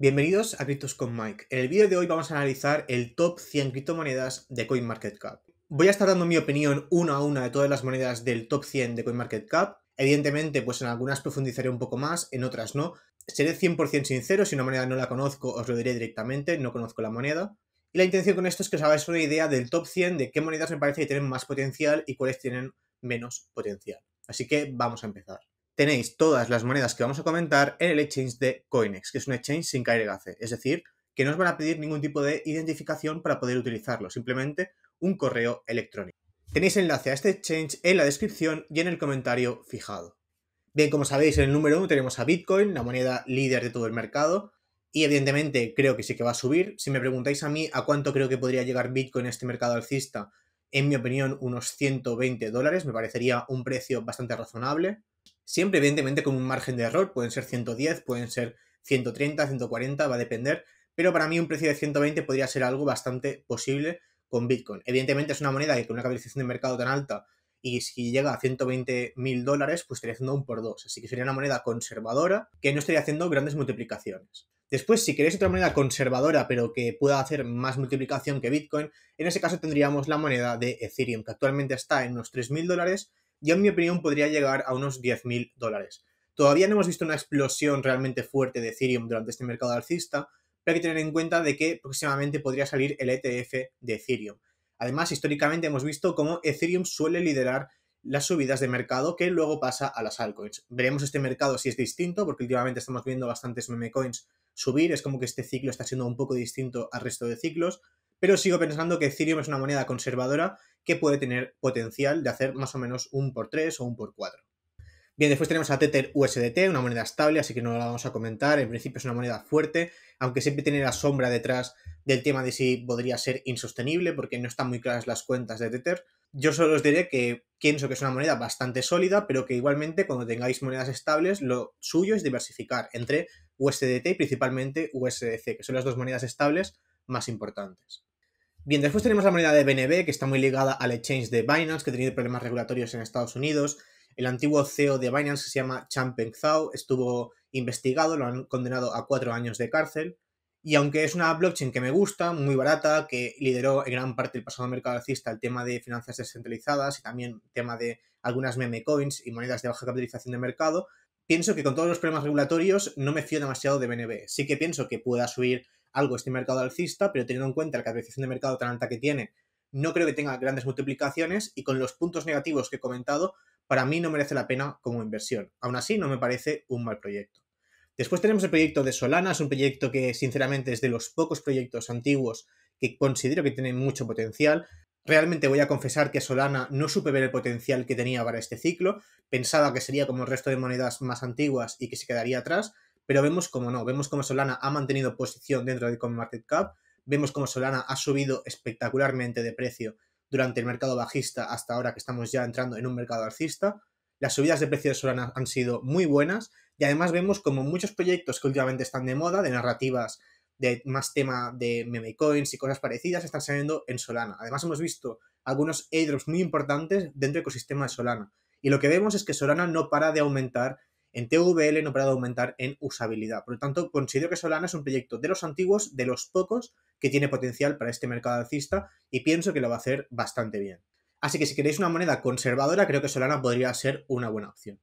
Bienvenidos a Cryptos con Mike. En el vídeo de hoy vamos a analizar el top 100 criptomonedas de CoinMarketCap. Voy a estar dando mi opinión una a una de todas las monedas del top 100 de CoinMarketCap. Evidentemente, pues en algunas profundizaré un poco más, en otras no. Seré 100% sincero, si una moneda no la conozco os lo diré directamente, no conozco la moneda. Y la intención con esto es que os hagáis una idea del top 100 de qué monedas me parece que tienen más potencial y cuáles tienen menos potencial. Así que vamos a empezar tenéis todas las monedas que vamos a comentar en el exchange de Coinex, que es un exchange sin caer gase, es decir, que no os van a pedir ningún tipo de identificación para poder utilizarlo, simplemente un correo electrónico. Tenéis enlace a este exchange en la descripción y en el comentario fijado. Bien, como sabéis, en el número 1 tenemos a Bitcoin, la moneda líder de todo el mercado, y evidentemente creo que sí que va a subir. Si me preguntáis a mí a cuánto creo que podría llegar Bitcoin en este mercado alcista, en mi opinión unos 120 dólares, me parecería un precio bastante razonable. Siempre, evidentemente, con un margen de error. Pueden ser 110, pueden ser 130, 140, va a depender. Pero para mí un precio de 120 podría ser algo bastante posible con Bitcoin. Evidentemente es una moneda que con una capitalización de mercado tan alta y si llega a 120 mil dólares, pues estaría haciendo un por dos. Así que sería una moneda conservadora que no estaría haciendo grandes multiplicaciones. Después, si queréis otra moneda conservadora, pero que pueda hacer más multiplicación que Bitcoin, en ese caso tendríamos la moneda de Ethereum, que actualmente está en unos 3.000 dólares yo en mi opinión podría llegar a unos 10.000 dólares. Todavía no hemos visto una explosión realmente fuerte de Ethereum durante este mercado alcista, pero hay que tener en cuenta de que próximamente podría salir el ETF de Ethereum. Además, históricamente hemos visto cómo Ethereum suele liderar las subidas de mercado que luego pasa a las altcoins. Veremos este mercado si es distinto, porque últimamente estamos viendo bastantes meme coins subir, es como que este ciclo está siendo un poco distinto al resto de ciclos, pero sigo pensando que Ethereum es una moneda conservadora que puede tener potencial de hacer más o menos un por 3 o un por 4. Bien, después tenemos a Tether USDT, una moneda estable, así que no la vamos a comentar. En principio es una moneda fuerte, aunque siempre tiene la sombra detrás del tema de si podría ser insostenible, porque no están muy claras las cuentas de Tether. Yo solo os diré que pienso que es una moneda bastante sólida, pero que igualmente cuando tengáis monedas estables, lo suyo es diversificar entre USDT y principalmente USDC, que son las dos monedas estables más importantes. Bien, después tenemos la moneda de BNB, que está muy ligada al exchange de Binance, que ha tenido problemas regulatorios en Estados Unidos. El antiguo CEO de Binance, que se llama Changpeng Zhao, estuvo investigado, lo han condenado a cuatro años de cárcel. Y aunque es una blockchain que me gusta, muy barata, que lideró en gran parte el pasado mercado alcista el tema de finanzas descentralizadas y también el tema de algunas meme coins y monedas de baja capitalización de mercado, pienso que con todos los problemas regulatorios no me fío demasiado de BNB. Sí que pienso que pueda subir algo este mercado alcista, pero teniendo en cuenta la capitalización de mercado tan alta que tiene, no creo que tenga grandes multiplicaciones y con los puntos negativos que he comentado, para mí no merece la pena como inversión. Aún así, no me parece un mal proyecto. Después tenemos el proyecto de Solana, es un proyecto que sinceramente es de los pocos proyectos antiguos que considero que tienen mucho potencial. Realmente voy a confesar que Solana no supe ver el potencial que tenía para este ciclo, pensaba que sería como el resto de monedas más antiguas y que se quedaría atrás, pero vemos como no, vemos como Solana ha mantenido posición dentro de CoinMarketCap, vemos como Solana ha subido espectacularmente de precio durante el mercado bajista hasta ahora que estamos ya entrando en un mercado alcista. Las subidas de precio de Solana han sido muy buenas y además vemos como muchos proyectos que últimamente están de moda, de narrativas, de más tema de meme coins y cosas parecidas, están saliendo en Solana. Además hemos visto algunos airdrops muy importantes dentro del ecosistema de Solana. Y lo que vemos es que Solana no para de aumentar en TVL no para de aumentar en usabilidad. Por lo tanto, considero que Solana es un proyecto de los antiguos, de los pocos que tiene potencial para este mercado alcista y pienso que lo va a hacer bastante bien. Así que si queréis una moneda conservadora, creo que Solana podría ser una buena opción.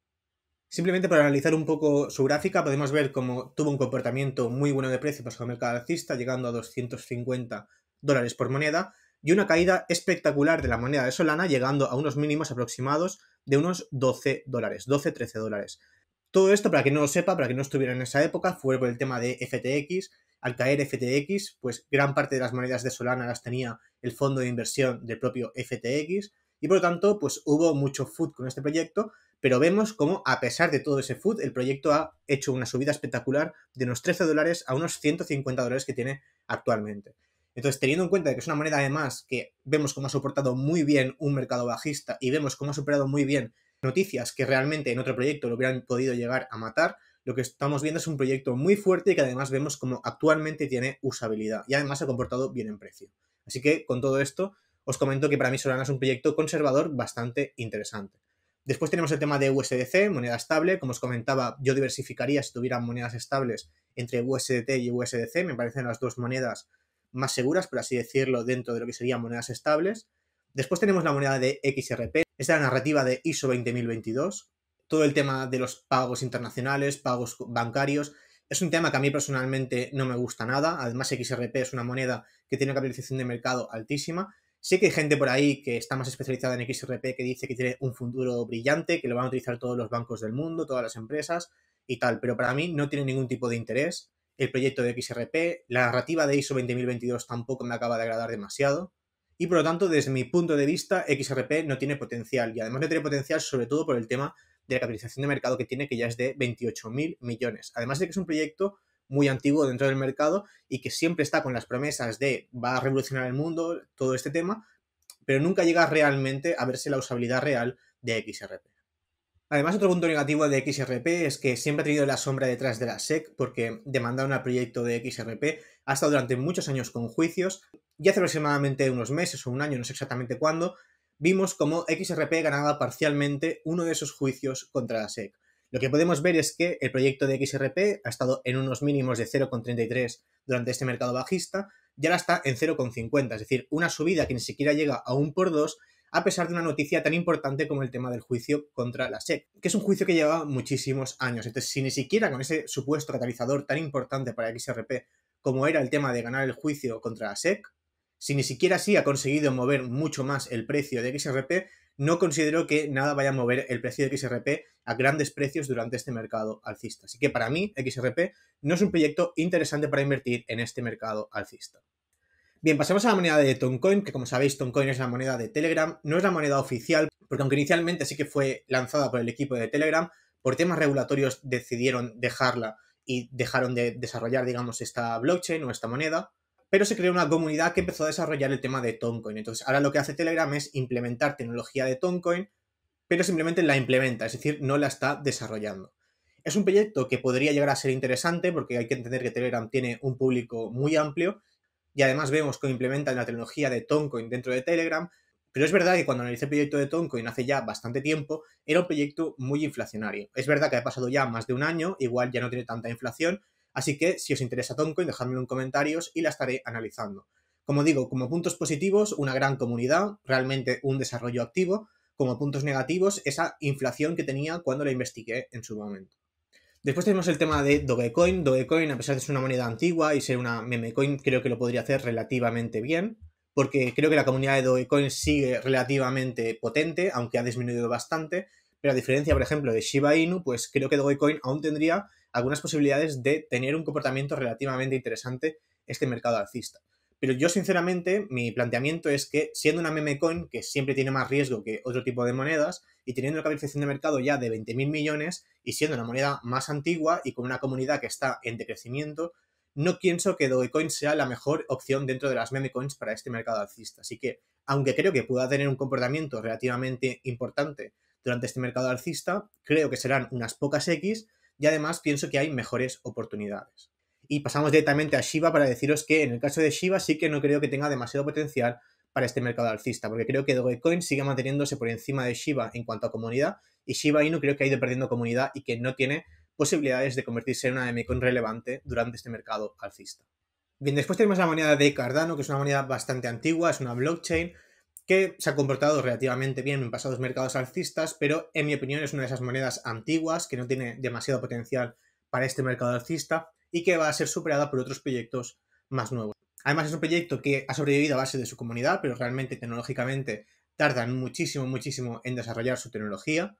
Simplemente para analizar un poco su gráfica, podemos ver cómo tuvo un comportamiento muy bueno de precio para su mercado alcista, llegando a 250 dólares por moneda, y una caída espectacular de la moneda de Solana, llegando a unos mínimos aproximados de unos 12 dólares, 12-13 dólares. Todo esto, para que no lo sepa, para que no estuviera en esa época, fue por el tema de FTX. Al caer FTX, pues gran parte de las monedas de Solana las tenía el fondo de inversión del propio FTX y por lo tanto, pues hubo mucho food con este proyecto, pero vemos cómo a pesar de todo ese food, el proyecto ha hecho una subida espectacular de unos 13 dólares a unos 150 dólares que tiene actualmente. Entonces, teniendo en cuenta que es una moneda además que vemos cómo ha soportado muy bien un mercado bajista y vemos cómo ha superado muy bien noticias que realmente en otro proyecto lo hubieran podido llegar a matar, lo que estamos viendo es un proyecto muy fuerte y que además vemos como actualmente tiene usabilidad y además se ha comportado bien en precio. Así que con todo esto os comento que para mí Solana es un proyecto conservador bastante interesante. Después tenemos el tema de USDC, moneda estable. Como os comentaba, yo diversificaría si tuvieran monedas estables entre USDT y USDC. Me parecen las dos monedas más seguras, por así decirlo, dentro de lo que serían monedas estables. Después tenemos la moneda de XRP, es la narrativa de ISO 2022, Todo el tema de los pagos internacionales, pagos bancarios, es un tema que a mí personalmente no me gusta nada. Además, XRP es una moneda que tiene una capitalización de mercado altísima. Sé que hay gente por ahí que está más especializada en XRP que dice que tiene un futuro brillante, que lo van a utilizar todos los bancos del mundo, todas las empresas y tal, pero para mí no tiene ningún tipo de interés el proyecto de XRP, la narrativa de ISO 2022 tampoco me acaba de agradar demasiado y por lo tanto, desde mi punto de vista, XRP no tiene potencial y además no tiene potencial sobre todo por el tema de la capitalización de mercado que tiene, que ya es de 28.000 millones. Además de que es un proyecto muy antiguo dentro del mercado y que siempre está con las promesas de va a revolucionar el mundo, todo este tema, pero nunca llega realmente a verse la usabilidad real de XRP. Además, otro punto negativo de XRP es que siempre ha tenido la sombra detrás de la SEC porque demandaron al proyecto de XRP ha estado durante muchos años con juicios y hace aproximadamente unos meses o un año, no sé exactamente cuándo, vimos como XRP ganaba parcialmente uno de esos juicios contra la SEC. Lo que podemos ver es que el proyecto de XRP ha estado en unos mínimos de 0,33 durante este mercado bajista y ahora está en 0,50, es decir, una subida que ni siquiera llega a un por dos a pesar de una noticia tan importante como el tema del juicio contra la SEC, que es un juicio que lleva muchísimos años. Entonces, si ni siquiera con ese supuesto catalizador tan importante para XRP como era el tema de ganar el juicio contra la SEC, si ni siquiera así ha conseguido mover mucho más el precio de XRP, no considero que nada vaya a mover el precio de XRP a grandes precios durante este mercado alcista. Así que para mí, XRP no es un proyecto interesante para invertir en este mercado alcista. Bien, pasemos a la moneda de Toncoin, que como sabéis, Toncoin es la moneda de Telegram, no es la moneda oficial, porque aunque inicialmente sí que fue lanzada por el equipo de Telegram, por temas regulatorios decidieron dejarla y dejaron de desarrollar, digamos, esta blockchain o esta moneda, pero se creó una comunidad que empezó a desarrollar el tema de Toncoin. Entonces, ahora lo que hace Telegram es implementar tecnología de Toncoin, pero simplemente la implementa, es decir, no la está desarrollando. Es un proyecto que podría llegar a ser interesante porque hay que entender que Telegram tiene un público muy amplio y además vemos que implementan la tecnología de Toncoin dentro de Telegram, pero es verdad que cuando analicé el proyecto de Toncoin hace ya bastante tiempo, era un proyecto muy inflacionario. Es verdad que ha pasado ya más de un año, igual ya no tiene tanta inflación, así que si os interesa Toncoin, dejadmelo en comentarios y la estaré analizando. Como digo, como puntos positivos, una gran comunidad, realmente un desarrollo activo. Como puntos negativos, esa inflación que tenía cuando la investigué en su momento. Después tenemos el tema de Dogecoin. Dogecoin, a pesar de ser una moneda antigua y ser una memecoin, creo que lo podría hacer relativamente bien porque creo que la comunidad de Dogecoin sigue relativamente potente, aunque ha disminuido bastante, pero a diferencia, por ejemplo, de Shiba Inu, pues creo que Dogecoin aún tendría algunas posibilidades de tener un comportamiento relativamente interesante este mercado alcista. Pero yo, sinceramente, mi planteamiento es que, siendo una memecoin, que siempre tiene más riesgo que otro tipo de monedas, y teniendo una capitalización de mercado ya de 20.000 millones, y siendo una moneda más antigua y con una comunidad que está en decrecimiento, no pienso que Dogecoin sea la mejor opción dentro de las memecoins para este mercado alcista. Así que, aunque creo que pueda tener un comportamiento relativamente importante durante este mercado alcista, creo que serán unas pocas X y además pienso que hay mejores oportunidades. Y pasamos directamente a Shiba para deciros que en el caso de Shiba sí que no creo que tenga demasiado potencial para este mercado alcista, porque creo que Dogecoin sigue manteniéndose por encima de Shiba en cuanto a comunidad y Shiba Inu creo que ha ido perdiendo comunidad y que no tiene posibilidades de convertirse en una con relevante durante este mercado alcista. Bien, después tenemos la moneda de Cardano, que es una moneda bastante antigua, es una blockchain que se ha comportado relativamente bien en pasados mercados alcistas, pero en mi opinión es una de esas monedas antiguas que no tiene demasiado potencial para este mercado alcista y que va a ser superada por otros proyectos más nuevos. Además es un proyecto que ha sobrevivido a base de su comunidad, pero realmente tecnológicamente tardan muchísimo, muchísimo en desarrollar su tecnología.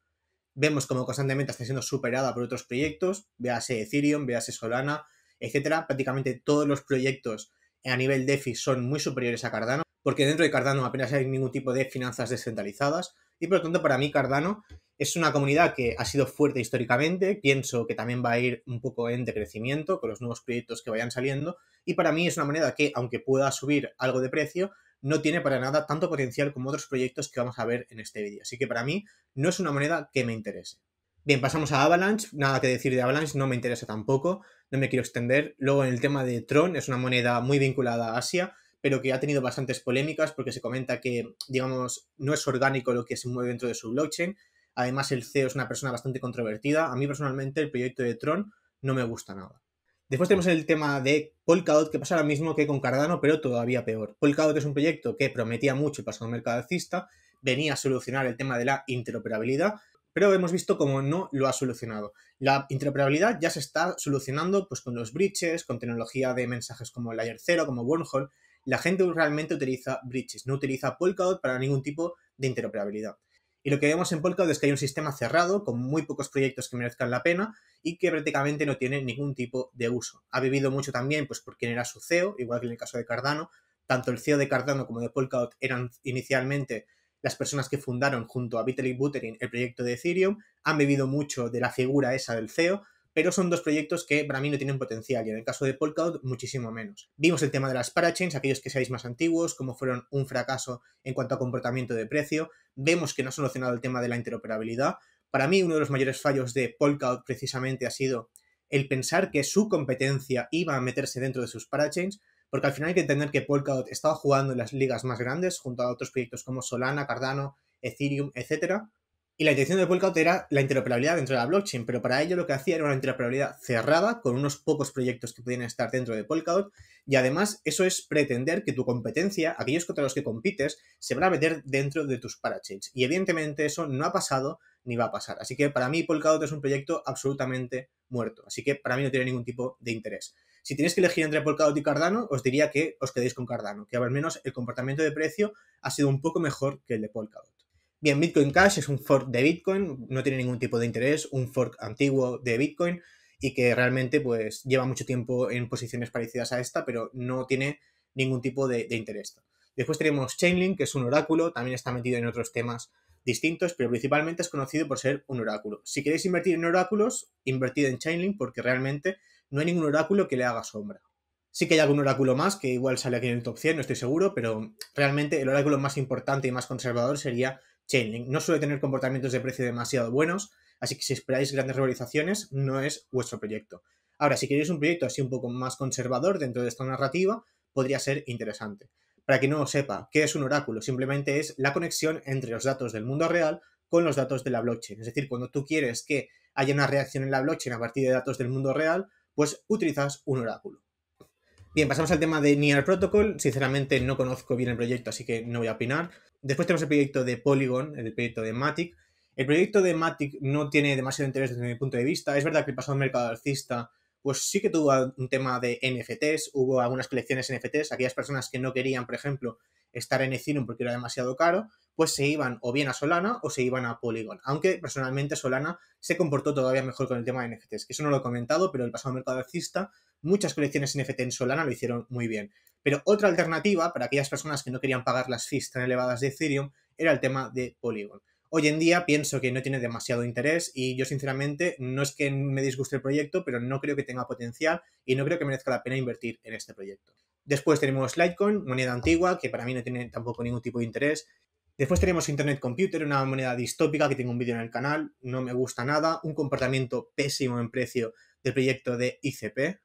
Vemos como constantemente está siendo superada por otros proyectos, véase Ethereum, véase Solana, etcétera. Prácticamente todos los proyectos a nivel DeFi son muy superiores a Cardano, porque dentro de Cardano apenas hay ningún tipo de finanzas descentralizadas. Y por lo tanto, para mí, Cardano es una comunidad que ha sido fuerte históricamente, pienso que también va a ir un poco en decrecimiento con los nuevos proyectos que vayan saliendo, y para mí es una moneda que, aunque pueda subir algo de precio, no tiene para nada tanto potencial como otros proyectos que vamos a ver en este vídeo. Así que para mí no es una moneda que me interese. Bien, pasamos a Avalanche. Nada que decir de Avalanche, no me interesa tampoco, no me quiero extender. Luego en el tema de Tron, es una moneda muy vinculada a Asia, pero que ha tenido bastantes polémicas porque se comenta que, digamos, no es orgánico lo que se mueve dentro de su blockchain. Además, el CEO es una persona bastante controvertida. A mí personalmente el proyecto de Tron no me gusta nada. Después tenemos el tema de Polkadot, que pasa ahora mismo que con Cardano, pero todavía peor. Polkadot es un proyecto que prometía mucho el a mercado alcista, venía a solucionar el tema de la interoperabilidad, pero hemos visto cómo no lo ha solucionado. La interoperabilidad ya se está solucionando pues, con los bridges, con tecnología de mensajes como Layer 0, como Wormhole. La gente realmente utiliza bridges, no utiliza Polkadot para ningún tipo de interoperabilidad. Y lo que vemos en Polkadot es que hay un sistema cerrado, con muy pocos proyectos que merezcan la pena y que prácticamente no tiene ningún tipo de uso. Ha vivido mucho también, pues, por quien era su CEO, igual que en el caso de Cardano. Tanto el CEO de Cardano como de Polkadot eran inicialmente las personas que fundaron junto a Vitalik Buterin el proyecto de Ethereum. Han vivido mucho de la figura esa del CEO pero son dos proyectos que para mí no tienen potencial y en el caso de Polkadot muchísimo menos. Vimos el tema de las parachains, aquellos que seáis más antiguos, cómo fueron un fracaso en cuanto a comportamiento de precio. Vemos que no ha solucionado el tema de la interoperabilidad. Para mí uno de los mayores fallos de Polkadot precisamente ha sido el pensar que su competencia iba a meterse dentro de sus parachains, porque al final hay que entender que Polkadot estaba jugando en las ligas más grandes junto a otros proyectos como Solana, Cardano, Ethereum, etcétera y la intención de Polkadot era la interoperabilidad dentro de la blockchain, pero para ello lo que hacía era una interoperabilidad cerrada con unos pocos proyectos que pudieran estar dentro de Polkadot y además eso es pretender que tu competencia, aquellos contra los que compites, se van a meter dentro de tus parachains. Y evidentemente eso no ha pasado ni va a pasar. Así que para mí Polkadot es un proyecto absolutamente muerto, así que para mí no tiene ningún tipo de interés. Si tienes que elegir entre Polkadot y Cardano, os diría que os quedéis con Cardano, que al menos el comportamiento de precio ha sido un poco mejor que el de Polkadot. Bien, Bitcoin Cash es un fork de Bitcoin, no tiene ningún tipo de interés, un fork antiguo de Bitcoin y que realmente pues lleva mucho tiempo en posiciones parecidas a esta, pero no tiene ningún tipo de, de interés. Después tenemos Chainlink, que es un oráculo, también está metido en otros temas distintos, pero principalmente es conocido por ser un oráculo. Si queréis invertir en oráculos, invertid en Chainlink porque realmente no hay ningún oráculo que le haga sombra. Sí que hay algún oráculo más que igual sale aquí en el top 100, no estoy seguro, pero realmente el oráculo más importante y más conservador sería Chainlink no suele tener comportamientos de precio demasiado buenos, así que si esperáis grandes revalorizaciones, no es vuestro proyecto. Ahora, si queréis un proyecto así un poco más conservador dentro de esta narrativa, podría ser interesante. Para que no sepa, ¿qué es un oráculo? Simplemente es la conexión entre los datos del mundo real con los datos de la blockchain. Es decir, cuando tú quieres que haya una reacción en la blockchain a partir de datos del mundo real, pues utilizas un oráculo. Bien, pasamos al tema de Near Protocol. Sinceramente no conozco bien el proyecto, así que no voy a opinar. Después tenemos el proyecto de Polygon, el proyecto de Matic. El proyecto de Matic no tiene demasiado interés desde mi punto de vista. Es verdad que el pasado mercado alcista, pues sí que tuvo un tema de NFTs, hubo algunas colecciones NFTs, aquellas personas que no querían, por ejemplo, estar en Ethereum porque era demasiado caro, pues se iban o bien a Solana o se iban a Polygon. Aunque personalmente Solana se comportó todavía mejor con el tema de NFTs, que eso no lo he comentado, pero el pasado mercado alcista, muchas colecciones NFT en Solana lo hicieron muy bien. Pero otra alternativa para aquellas personas que no querían pagar las fees tan elevadas de Ethereum era el tema de Polygon. Hoy en día pienso que no tiene demasiado interés y yo sinceramente no es que me disguste el proyecto, pero no creo que tenga potencial y no creo que merezca la pena invertir en este proyecto. Después tenemos Litecoin, moneda antigua, que para mí no tiene tampoco ningún tipo de interés. Después tenemos Internet Computer, una moneda distópica que tengo un vídeo en el canal, no me gusta nada, un comportamiento pésimo en precio del proyecto de ICP,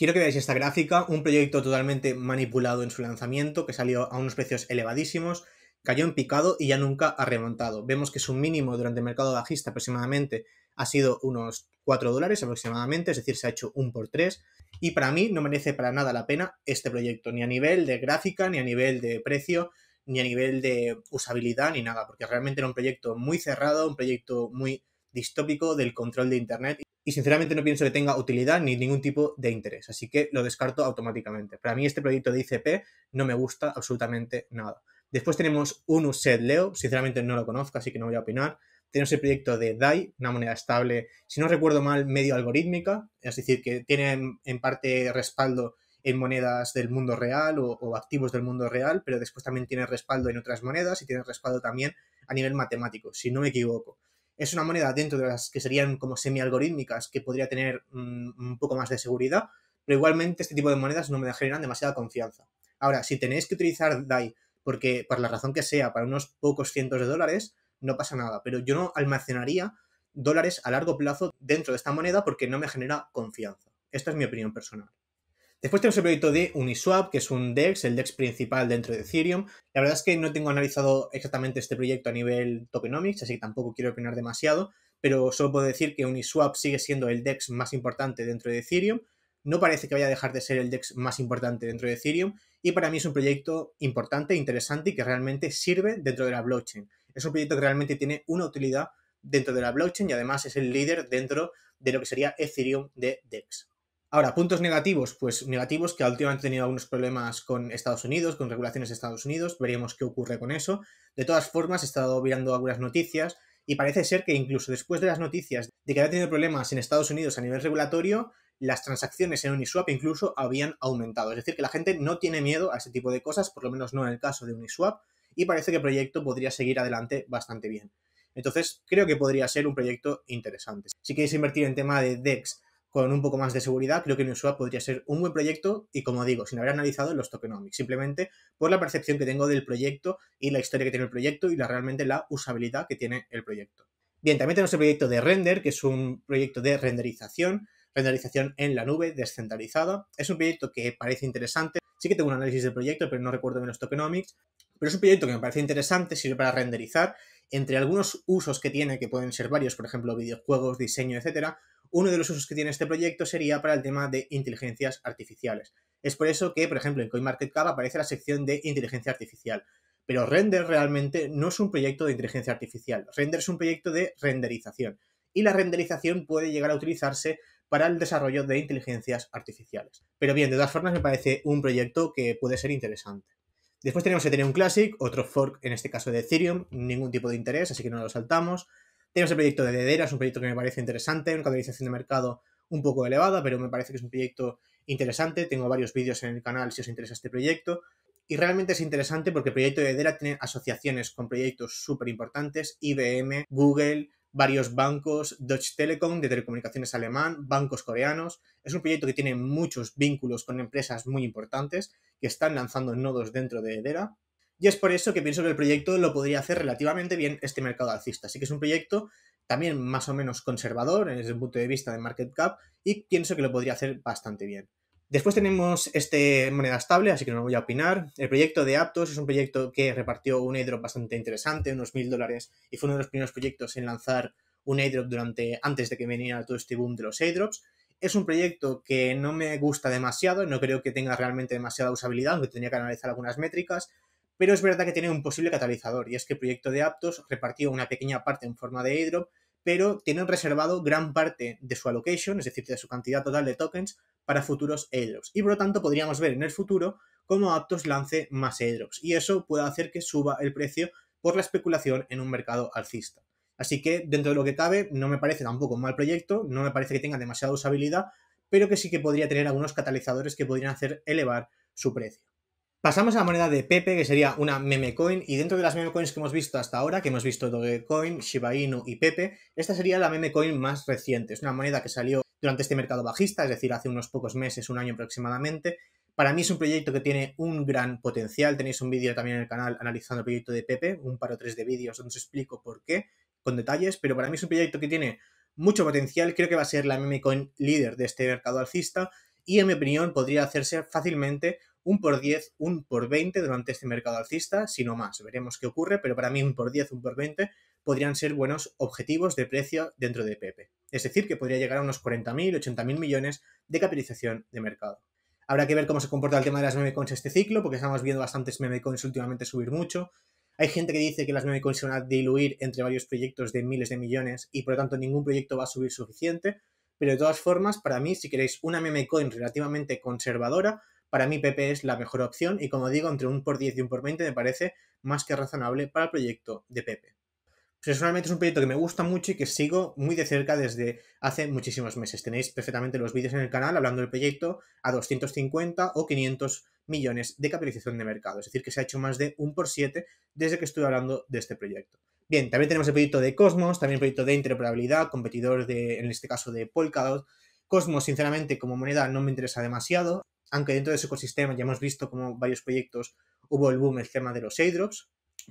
Quiero que veáis esta gráfica, un proyecto totalmente manipulado en su lanzamiento, que salió a unos precios elevadísimos, cayó en picado y ya nunca ha remontado. Vemos que su mínimo durante el mercado bajista aproximadamente ha sido unos 4 dólares aproximadamente, es decir, se ha hecho un por 3 y para mí no merece para nada la pena este proyecto, ni a nivel de gráfica, ni a nivel de precio, ni a nivel de usabilidad, ni nada, porque realmente era un proyecto muy cerrado, un proyecto muy distópico del control de Internet y sinceramente no pienso que tenga utilidad ni ningún tipo de interés, así que lo descarto automáticamente. Para mí este proyecto de ICP no me gusta absolutamente nada. Después tenemos unuset Set Leo, sinceramente no lo conozco, así que no voy a opinar. Tenemos el proyecto de DAI, una moneda estable, si no recuerdo mal, medio algorítmica, es decir, que tiene en parte respaldo en monedas del mundo real o, o, activos del mundo real, pero después también tiene respaldo en otras monedas y tiene respaldo también a nivel matemático, si no me equivoco es una moneda dentro de las que serían como semi-algorítmicas que podría tener mm, un poco más de seguridad, pero igualmente este tipo de monedas no me generan demasiada confianza. Ahora, si tenéis que utilizar DAI porque por la razón que sea, para unos pocos cientos de dólares, no pasa nada, pero yo no almacenaría dólares a largo plazo dentro de esta moneda porque no me genera confianza. Esta es mi opinión personal. Después tenemos el proyecto de Uniswap, que es un DEX, el DEX principal dentro de Ethereum. La verdad es que no tengo analizado exactamente este proyecto a nivel tokenomics, así que tampoco quiero opinar demasiado, pero solo puedo decir que Uniswap sigue siendo el DEX más importante dentro de Ethereum. No parece que vaya a dejar de ser el DEX más importante dentro de Ethereum y para mí es un proyecto importante, interesante y que realmente sirve dentro de la blockchain. Es un proyecto que realmente tiene una utilidad dentro de la blockchain y además es el líder dentro de lo que sería Ethereum de DEX. Ahora, puntos negativos, pues negativos que últimamente han tenido algunos problemas con Estados Unidos, con regulaciones de Estados Unidos, veríamos qué ocurre con eso. De todas formas, he estado mirando algunas noticias y parece ser que incluso después de las noticias de que había tenido problemas en Estados Unidos a nivel regulatorio, las transacciones en Uniswap incluso habían aumentado. Es decir, que la gente no tiene miedo a ese tipo de cosas, por lo menos no en el caso de Uniswap, y parece que el proyecto podría seguir adelante bastante bien. Entonces, creo que podría ser un proyecto interesante. Si queréis invertir en tema de DEX, con un poco más de seguridad, creo que Uniswap podría ser un buen proyecto y, como digo, sin haber analizado los tokenomics, simplemente por la percepción que tengo del proyecto y la historia que tiene el proyecto y la, realmente la usabilidad que tiene el proyecto. Bien, también tenemos el proyecto de Render, que es un proyecto de renderización, renderización en la nube, descentralizada. Es un proyecto que parece interesante. Sí que tengo un análisis del proyecto, pero no recuerdo bien los tokenomics. Pero es un proyecto que me parece interesante, sirve para renderizar. Entre algunos usos que tiene, que pueden ser varios, por ejemplo, videojuegos, diseño, etcétera, uno de los usos que tiene este proyecto sería para el tema de inteligencias artificiales. Es por eso que, por ejemplo, en CoinMarketCap aparece la sección de inteligencia artificial. Pero Render realmente no es un proyecto de inteligencia artificial. Render es un proyecto de renderización. Y la renderización puede llegar a utilizarse para el desarrollo de inteligencias artificiales. Pero bien, de todas formas me parece un proyecto que puede ser interesante. Después tenemos Ethereum Classic, otro fork en este caso de Ethereum, ningún tipo de interés, así que no lo saltamos. Tenemos el proyecto de Hedera es un proyecto que me parece interesante, una capitalización de mercado un poco elevada, pero me parece que es un proyecto interesante. Tengo varios vídeos en el canal si os interesa este proyecto. Y realmente es interesante porque el proyecto de Edera tiene asociaciones con proyectos súper importantes, IBM, Google, varios bancos, Deutsche Telekom de telecomunicaciones alemán, bancos coreanos. Es un proyecto que tiene muchos vínculos con empresas muy importantes que están lanzando nodos dentro de Edera y es por eso que pienso que el proyecto lo podría hacer relativamente bien este mercado alcista. Así que es un proyecto también más o menos conservador desde el punto de vista de market cap y pienso que lo podría hacer bastante bien. Después tenemos este moneda estable, así que no voy a opinar. El proyecto de Aptos es un proyecto que repartió un airdrop bastante interesante, unos mil dólares, y fue uno de los primeros proyectos en lanzar un airdrop durante, antes de que viniera todo este boom de los airdrops. Es un proyecto que no me gusta demasiado, no creo que tenga realmente demasiada usabilidad, aunque tenía que analizar algunas métricas pero es verdad que tiene un posible catalizador, y es que el proyecto de Aptos repartió una pequeña parte en forma de airdrop, pero tienen reservado gran parte de su allocation, es decir, de su cantidad total de tokens, para futuros airdrops. Y por lo tanto podríamos ver en el futuro cómo Aptos lance más airdrops, y eso puede hacer que suba el precio por la especulación en un mercado alcista. Así que dentro de lo que cabe, no me parece tampoco un mal proyecto, no me parece que tenga demasiada usabilidad, pero que sí que podría tener algunos catalizadores que podrían hacer elevar su precio. Pasamos a la moneda de Pepe, que sería una memecoin, y dentro de las memecoins que hemos visto hasta ahora, que hemos visto Dogecoin, Shiba Inu y Pepe, esta sería la memecoin más reciente. Es una moneda que salió durante este mercado bajista, es decir, hace unos pocos meses, un año aproximadamente. Para mí es un proyecto que tiene un gran potencial. Tenéis un vídeo también en el canal analizando el proyecto de Pepe, un par o tres de vídeos donde os explico por qué, con detalles, pero para mí es un proyecto que tiene mucho potencial. Creo que va a ser la memecoin líder de este mercado alcista y en mi opinión podría hacerse fácilmente un por 10, un por 20 durante este mercado alcista, si no más. Veremos qué ocurre, pero para mí un por 10, un por 20 podrían ser buenos objetivos de precio dentro de Pepe Es decir, que podría llegar a unos 40.000, 80.000 millones de capitalización de mercado. Habrá que ver cómo se comporta el tema de las memecoins este ciclo, porque estamos viendo bastantes coins últimamente subir mucho. Hay gente que dice que las memecoins se van a diluir entre varios proyectos de miles de millones y por lo tanto ningún proyecto va a subir suficiente. Pero de todas formas, para mí, si queréis una coin relativamente conservadora, para mí PP es la mejor opción y como digo, entre un por 10 y un por 20 me parece más que razonable para el proyecto de PP. Personalmente es un proyecto que me gusta mucho y que sigo muy de cerca desde hace muchísimos meses. Tenéis perfectamente los vídeos en el canal hablando del proyecto a 250 o 500 millones de capitalización de mercado. Es decir, que se ha hecho más de 1 por 7 desde que estoy hablando de este proyecto. Bien, también tenemos el proyecto de Cosmos, también el proyecto de interoperabilidad, competidor de, en este caso de Polkadot. Cosmos, sinceramente, como moneda no me interesa demasiado aunque dentro de su ecosistema ya hemos visto como varios proyectos hubo el boom el tema de los airdrops,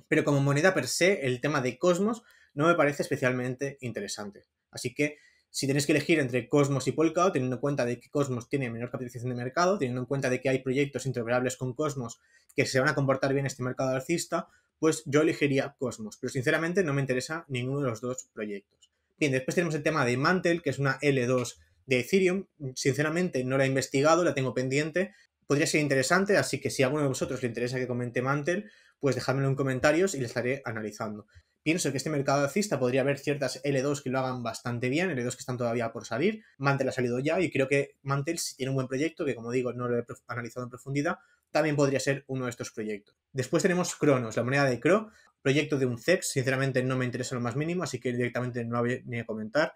pero como moneda per se, el tema de Cosmos no me parece especialmente interesante. Así que si tienes que elegir entre Cosmos y Polkadot, teniendo en cuenta de que Cosmos tiene menor capitalización de mercado, teniendo en cuenta de que hay proyectos interoperables con Cosmos que se van a comportar bien este mercado alcista, pues yo elegiría Cosmos. Pero sinceramente no me interesa ninguno de los dos proyectos. Bien, después tenemos el tema de Mantel, que es una L2 de Ethereum, sinceramente no la he investigado, la tengo pendiente. Podría ser interesante, así que si a alguno de vosotros le interesa que comente Mantel, pues dejadmelo en comentarios y le estaré analizando. Pienso que este mercado alcista podría haber ciertas L2 que lo hagan bastante bien, L2 que están todavía por salir. Mantel ha salido ya y creo que Mantel, si tiene un buen proyecto, que como digo no lo he analizado en profundidad, también podría ser uno de estos proyectos. Después tenemos Cronos, la moneda de Cro, proyecto de un CEX. Sinceramente no me interesa lo más mínimo, así que directamente no voy ni a comentar.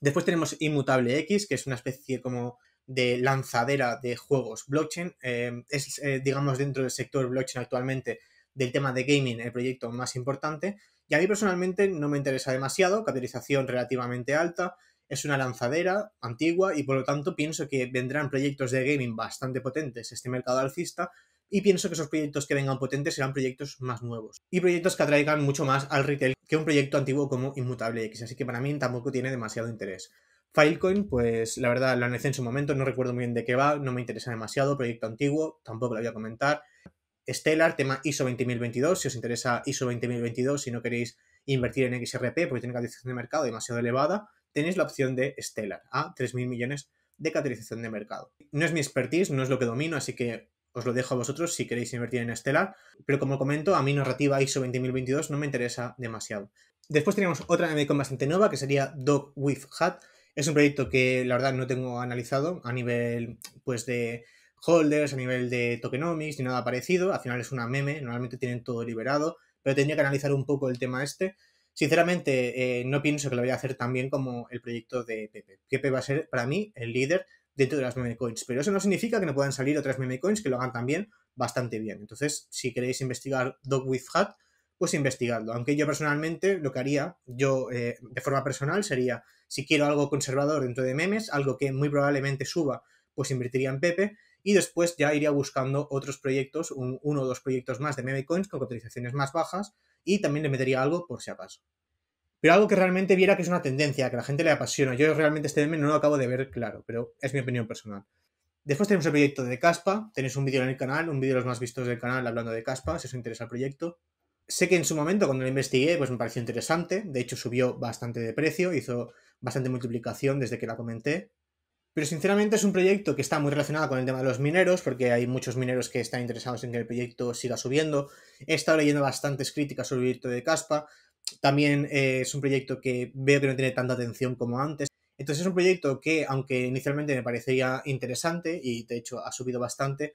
Después tenemos Inmutable X, que es una especie como de lanzadera de juegos blockchain. Em, es, eh, digamos, dentro del sector blockchain actualmente del tema de gaming el proyecto más importante. Y a mí personalmente no me interesa demasiado, capitalización relativamente alta, es una lanzadera antigua y por lo tanto pienso que vendrán proyectos de gaming bastante potentes este mercado alcista y pienso que esos proyectos que vengan potentes serán proyectos más nuevos y proyectos que atraigan mucho más al retail que un proyecto antiguo como Inmutable X, así que para mí tampoco tiene demasiado interés. Filecoin, pues la verdad la analicé en su momento, no recuerdo muy bien de qué va, no me interesa demasiado, proyecto antiguo, tampoco lo voy a comentar. Stellar, tema ISO 20022, si os interesa ISO 20022, si no queréis invertir en XRP porque tiene capitalización de mercado demasiado elevada, tenéis la opción de Stellar a 3.000 millones de capitalización de mercado. No es mi expertise, no es lo que domino, así que os lo dejo a vosotros si queréis invertir en Estelar, pero como comento, a mí narrativa ISO 2022 no me interesa demasiado. Después tenemos otra con bastante nueva que sería Dog with Hat. Es un proyecto que la verdad no tengo analizado a nivel pues de holders, a nivel de tokenomics ni nada parecido. Al final es una meme, normalmente tienen todo liberado, pero tenía que analizar un poco el tema este. Sinceramente, eh, no pienso que lo vaya a hacer tan bien como el proyecto de Pepe. Pepe va a ser para mí el líder dentro de las meme coins. Pero eso no significa que no puedan salir otras meme coins que lo hagan también bastante bien. Entonces, si queréis investigar Dog with Hat, pues investigadlo. Aunque yo personalmente lo que haría, yo eh, de forma personal, sería si quiero algo conservador dentro de memes, algo que muy probablemente suba, pues invertiría en Pepe. Y después ya iría buscando otros proyectos, uno o dos proyectos más de meme coins con cotizaciones más bajas. Y también le metería algo por si acaso pero algo que realmente viera que es una tendencia, que a la gente le apasiona. Yo realmente este meme no lo acabo de ver claro, pero es mi opinión personal. Después tenemos el proyecto de Caspa, tenéis un vídeo en el canal, un vídeo de los más vistos del canal hablando de Caspa, si os interesa el proyecto. Sé que en su momento, cuando lo investigué, pues me pareció interesante, de hecho subió bastante de precio, hizo bastante multiplicación desde que la comenté. Pero sinceramente es un proyecto que está muy relacionado con el tema de los mineros, porque hay muchos mineros que están interesados en que el proyecto siga subiendo. He estado leyendo bastantes críticas sobre el proyecto de Caspa, también eh, es un proyecto que veo que no tiene tanta atención como antes. Entonces es un proyecto que, aunque inicialmente me parecía interesante y de hecho ha subido bastante,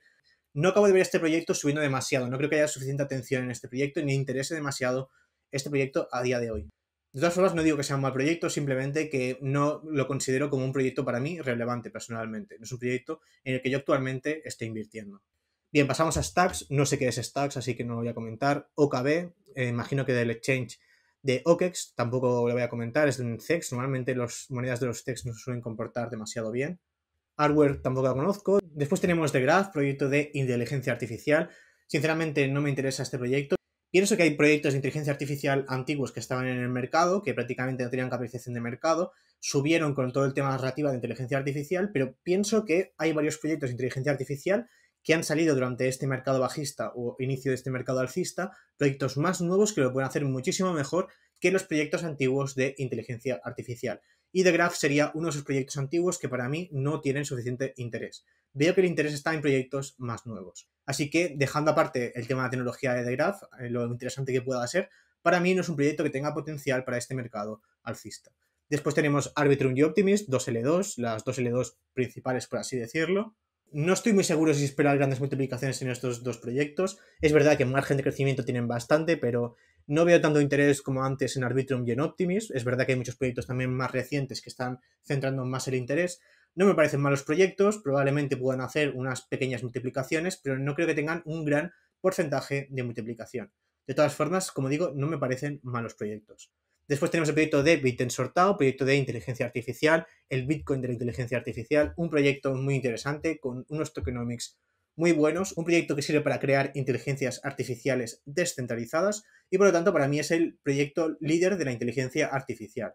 no acabo de ver este proyecto subiendo demasiado. No creo que haya suficiente atención en este proyecto ni interese demasiado este proyecto a día de hoy. De todas formas, no digo que sea un mal proyecto, simplemente que no lo considero como un proyecto para mí relevante personalmente. No es un proyecto en el que yo actualmente esté invirtiendo. Bien, pasamos a Stacks. No sé qué es Stacks, así que no lo voy a comentar. OKB, eh, imagino que del exchange de OKEX, tampoco lo voy a comentar, es de un CEX, normalmente las monedas de los CEX no se suelen comportar demasiado bien. Hardware tampoco la conozco. Después tenemos The Graph, proyecto de inteligencia artificial. Sinceramente no me interesa este proyecto. Pienso que hay proyectos de inteligencia artificial antiguos que estaban en el mercado, que prácticamente no tenían capitalización de mercado, subieron con todo el tema narrativa de inteligencia artificial, pero pienso que hay varios proyectos de inteligencia artificial que han salido durante este mercado bajista o inicio de este mercado alcista, proyectos más nuevos que lo pueden hacer muchísimo mejor que los proyectos antiguos de inteligencia artificial. Y The Graph sería uno de esos proyectos antiguos que para mí no tienen suficiente interés. Veo que el interés está en proyectos más nuevos. Así que, dejando aparte el tema de la tecnología de The Graph, eh, lo interesante que pueda ser, para mí no es un proyecto que tenga potencial para este mercado alcista. Después tenemos Arbitrum y Optimist, 2L2, las dos L2 principales, por así decirlo no estoy muy seguro si esperar grandes multiplicaciones en estos dos proyectos. Es verdad que margen de crecimiento tienen bastante, pero no veo tanto interés como antes en Arbitrum y en Es verdad que hay muchos proyectos también más recientes que están centrando más el interés. No me parecen malos proyectos, probablemente puedan hacer unas pequeñas multiplicaciones, pero no creo que tengan un gran porcentaje de multiplicación. De todas formas, como digo, no me parecen malos proyectos. Después tenemos el proyecto de sortado, proyecto de inteligencia artificial, el Bitcoin de la inteligencia artificial, un proyecto muy interesante con unos tokenomics muy buenos, un proyecto que sirve para crear inteligencias artificiales descentralizadas y por lo tanto para mí es el proyecto líder de la inteligencia artificial.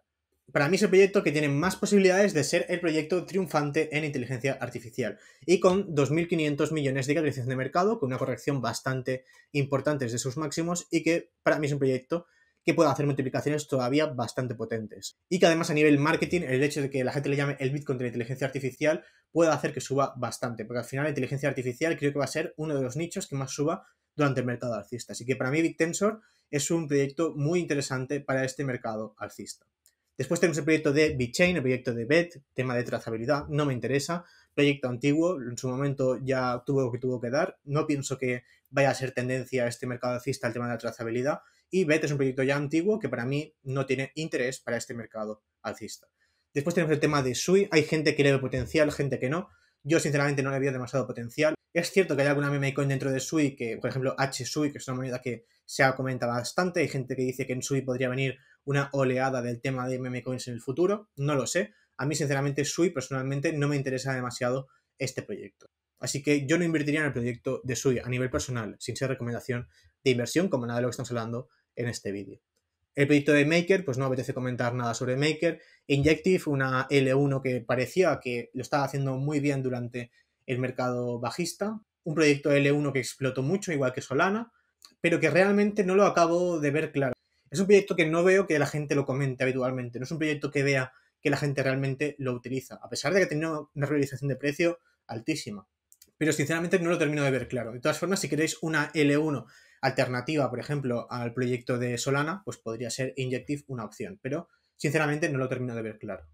Para mí es el proyecto que tiene más posibilidades de ser el proyecto triunfante en inteligencia artificial y con 2.500 millones de capitalización de mercado, con una corrección bastante importante de sus máximos y que para mí es un proyecto que pueda hacer multiplicaciones todavía bastante potentes. Y que además a nivel marketing, el hecho de que la gente le llame el Bitcoin de la inteligencia artificial pueda hacer que suba bastante, porque al final la inteligencia artificial creo que va a ser uno de los nichos que más suba durante el mercado alcista. Así que para mí BitTensor es un proyecto muy interesante para este mercado alcista. Después tenemos el proyecto de BitChain, el proyecto de bed tema de trazabilidad, no me interesa. Proyecto antiguo, en su momento ya tuvo lo que tuvo que dar. No pienso que vaya a ser tendencia este mercado alcista el tema de la trazabilidad. Y BET es un proyecto ya antiguo que para mí no tiene interés para este mercado alcista. Después tenemos el tema de SUI. Hay gente que le ve potencial, gente que no. Yo sinceramente no le veo demasiado potencial. Es cierto que hay alguna meme coin dentro de SUI, que por ejemplo HSUI, que es una moneda que se ha comentado bastante. Hay gente que dice que en SUI podría venir una oleada del tema de meme coins en el futuro. No lo sé. A mí sinceramente SUI personalmente no me interesa demasiado este proyecto. Así que yo no invertiría en el proyecto de SUI a nivel personal, sin ser recomendación de inversión, como nada de lo que estamos hablando en este vídeo. El proyecto de Maker, pues no apetece comentar nada sobre Maker. Injective, una L1 que parecía que lo estaba haciendo muy bien durante el mercado bajista. Un proyecto L1 que explotó mucho, igual que Solana, pero que realmente no lo acabo de ver claro. Es un proyecto que no veo que la gente lo comente habitualmente. No es un proyecto que vea que la gente realmente lo utiliza, a pesar de que tenía una realización de precio altísima. Pero sinceramente no lo termino de ver claro. De todas formas, si queréis una L1 alternativa, por ejemplo, al proyecto de Solana, pues podría ser Injective una opción, pero sinceramente no lo termino de ver claro.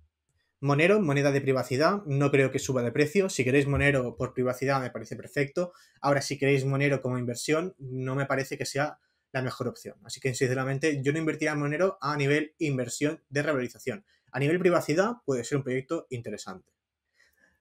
Monero, moneda de privacidad, no creo que suba de precio. Si queréis Monero por privacidad me parece perfecto. Ahora, si queréis Monero como inversión, no me parece que sea la mejor opción. Así que, sinceramente, yo no invertiría Monero a nivel inversión de revalorización. A nivel privacidad puede ser un proyecto interesante.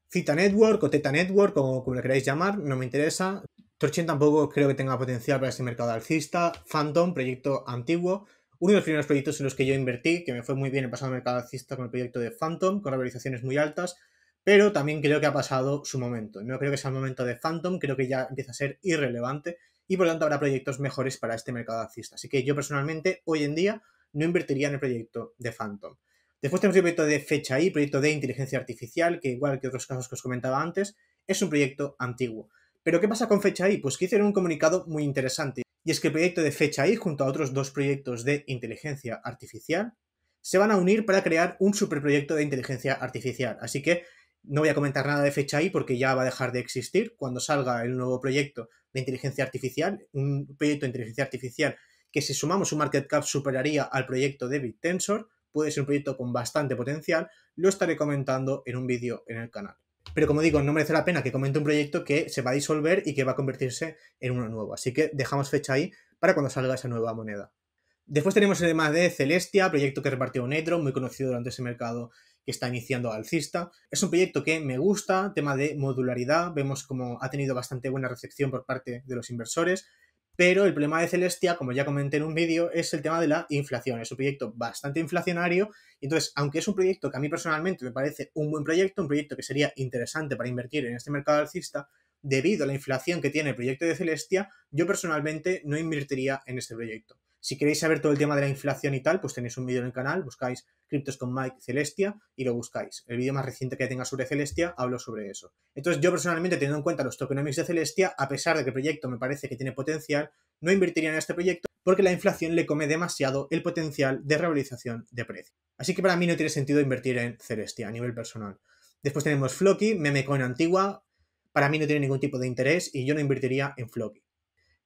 Cita Network o Teta Network, como le queráis llamar, no me interesa. Torchin tampoco creo que tenga potencial para este mercado alcista. Phantom, proyecto antiguo. Uno de los primeros proyectos en los que yo invertí, que me fue muy bien el pasado mercado alcista con el proyecto de Phantom, con realizaciones muy altas, pero también creo que ha pasado su momento. No creo que sea el momento de Phantom, creo que ya empieza a ser irrelevante y por lo tanto habrá proyectos mejores para este mercado alcista. Así que yo personalmente hoy en día no invertiría en el proyecto de Phantom. Después tenemos el proyecto de Fecha y proyecto de inteligencia artificial, que igual que otros casos que os comentaba antes, es un proyecto antiguo. Pero ¿qué pasa con Fecha I? Pues que hicieron un comunicado muy interesante. Y es que el proyecto de Fecha I, junto a otros dos proyectos de inteligencia artificial se van a unir para crear un superproyecto de inteligencia artificial. Así que no voy a comentar nada de Fecha I porque ya va a dejar de existir cuando salga el nuevo proyecto de inteligencia artificial, un proyecto de inteligencia artificial que si sumamos su market cap superaría al proyecto de BitTensor, puede ser un proyecto con bastante potencial, lo estaré comentando en un vídeo en el canal. Pero como digo, no merece la pena que comente un proyecto que se va a disolver y que va a convertirse en uno nuevo. Así que dejamos fecha ahí para cuando salga esa nueva moneda. Después tenemos el tema de Celestia, proyecto que repartió Netron, muy conocido durante ese mercado que está iniciando alcista. Es un proyecto que me gusta, tema de modularidad, vemos como ha tenido bastante buena recepción por parte de los inversores, pero el problema de Celestia, como ya comenté en un vídeo, es el tema de la inflación. Es un proyecto bastante inflacionario. Entonces, aunque es un proyecto que a mí personalmente me parece un buen proyecto, un proyecto que sería interesante para invertir en este mercado alcista, debido a la inflación que tiene el proyecto de Celestia, yo personalmente no invertiría en este proyecto. Si queréis saber todo el tema de la inflación y tal, pues tenéis un vídeo en el canal, buscáis Criptos con Mike Celestia y lo buscáis. El vídeo más reciente que tenga sobre Celestia hablo sobre eso. Entonces yo personalmente, teniendo en cuenta los tokenomics de Celestia, a pesar de que el proyecto me parece que tiene potencial, no invertiría en este proyecto porque la inflación le come demasiado el potencial de revalorización de precio. Así que para mí no tiene sentido invertir en Celestia a nivel personal. Después tenemos Floki, Memecoin antigua, para mí no tiene ningún tipo de interés y yo no invertiría en Floki.